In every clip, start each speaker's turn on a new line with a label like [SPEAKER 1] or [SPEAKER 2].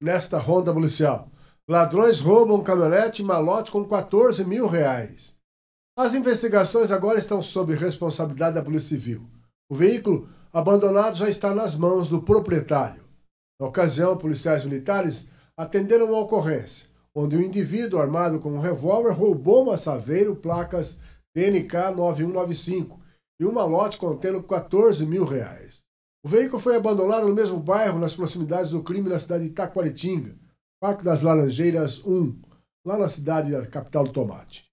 [SPEAKER 1] nesta ronda policial. Ladrões roubam caminhonete e malote com 14 mil reais. As investigações agora estão sob responsabilidade da Polícia Civil. O veículo abandonado já está nas mãos do proprietário. Na ocasião, policiais militares atenderam uma ocorrência, onde um indivíduo armado com um revólver roubou uma saveiro placas DNK 9195 e um malote contendo 14 mil reais. O veículo foi abandonado no mesmo bairro, nas proximidades do crime, na cidade de Itaquaritinga, Parque das Laranjeiras 1, lá na cidade da capital do Tomate.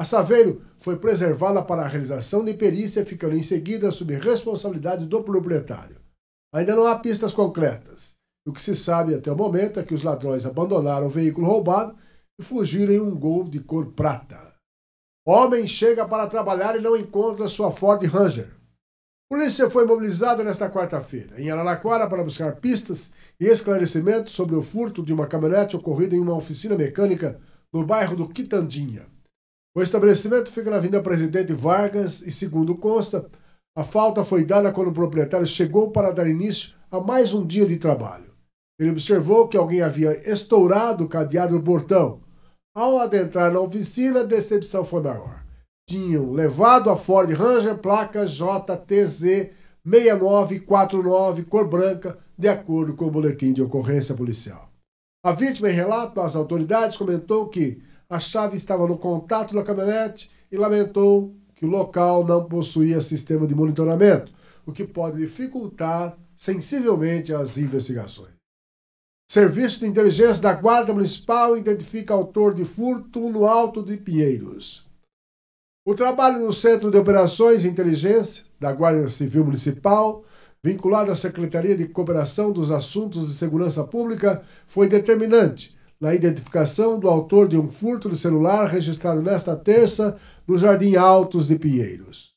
[SPEAKER 1] A Saveiro foi preservada para a realização de perícia, ficando em seguida sob responsabilidade do proprietário. Ainda não há pistas concretas. O que se sabe até o momento é que os ladrões abandonaram o veículo roubado e fugiram em um gol de cor prata. Homem chega para trabalhar e não encontra sua Ford Ranger. Polícia foi mobilizada nesta quarta-feira em Araraquara para buscar pistas e esclarecimentos sobre o furto de uma caminhonete ocorrido em uma oficina mecânica no bairro do Quitandinha. O estabelecimento fica na Avenida Presidente Vargas e, segundo consta, a falta foi dada quando o proprietário chegou para dar início a mais um dia de trabalho. Ele observou que alguém havia estourado o cadeado do portão. Ao adentrar na oficina, a decepção foi maior tinham levado a Ford Ranger placa JTZ 6949 cor branca, de acordo com o boletim de ocorrência policial. A vítima, em relato às autoridades, comentou que a chave estava no contato da caminhonete e lamentou que o local não possuía sistema de monitoramento, o que pode dificultar sensivelmente as investigações. Serviço de Inteligência da Guarda Municipal identifica autor de furto no Alto de Pinheiros. O trabalho no Centro de Operações e Inteligência da Guarda Civil Municipal, vinculado à Secretaria de Cooperação dos Assuntos de Segurança Pública, foi determinante na identificação do autor de um furto de celular registrado nesta terça no Jardim Altos de Pinheiros.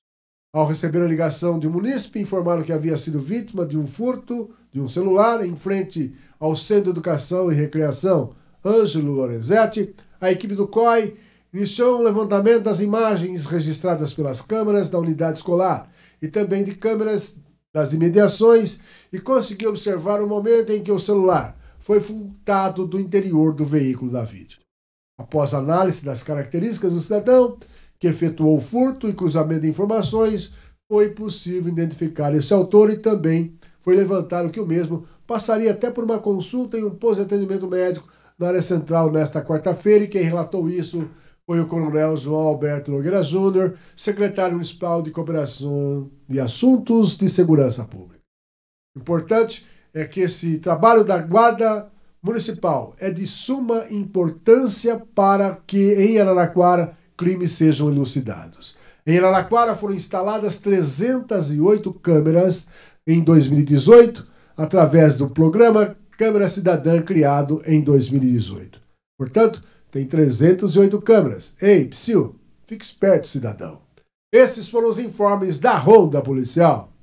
[SPEAKER 1] Ao receber a ligação de um munícipe, informaram que havia sido vítima de um furto de um celular em frente ao Centro de Educação e Recreação Ângelo Lorenzetti. A equipe do COI Iniciou um levantamento das imagens registradas pelas câmeras da unidade escolar e também de câmeras das imediações e conseguiu observar o momento em que o celular foi furtado do interior do veículo da vítima. Após análise das características do cidadão que efetuou o furto e cruzamento de informações, foi possível identificar esse autor e também foi levantado que o mesmo passaria até por uma consulta em um posto de atendimento médico na área central nesta quarta-feira e quem relatou isso foi o Coronel João Alberto Nogueira Júnior, secretário municipal de Cooperação de Assuntos de Segurança Pública. Importante é que esse trabalho da Guarda Municipal é de suma importância para que em Araraquara crimes sejam elucidados. Em Araraquara foram instaladas 308 câmeras em 2018, através do programa Câmara Cidadã criado em 2018. Portanto, tem 308 câmeras. Ei, psiu, fique esperto, cidadão. Esses foram os informes da Ronda Policial.